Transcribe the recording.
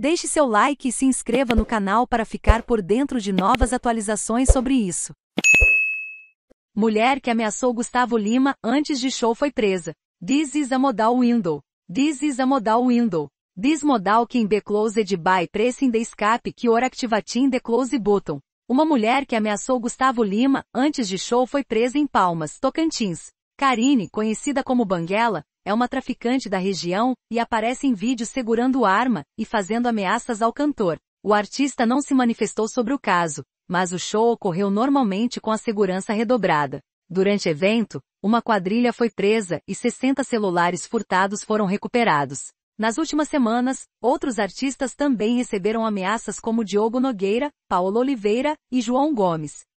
Deixe seu like e se inscreva no canal para ficar por dentro de novas atualizações sobre isso. Mulher que ameaçou Gustavo Lima antes de show foi presa. This is a modal window. This is a modal window. This modal que be closed by pressing the escape que or activating the close button. Uma mulher que ameaçou Gustavo Lima antes de show foi presa em Palmas, Tocantins. Karine, conhecida como Banguela, é uma traficante da região, e aparece em vídeos segurando arma e fazendo ameaças ao cantor. O artista não se manifestou sobre o caso, mas o show ocorreu normalmente com a segurança redobrada. Durante evento, uma quadrilha foi presa e 60 celulares furtados foram recuperados. Nas últimas semanas, outros artistas também receberam ameaças como Diogo Nogueira, Paulo Oliveira e João Gomes.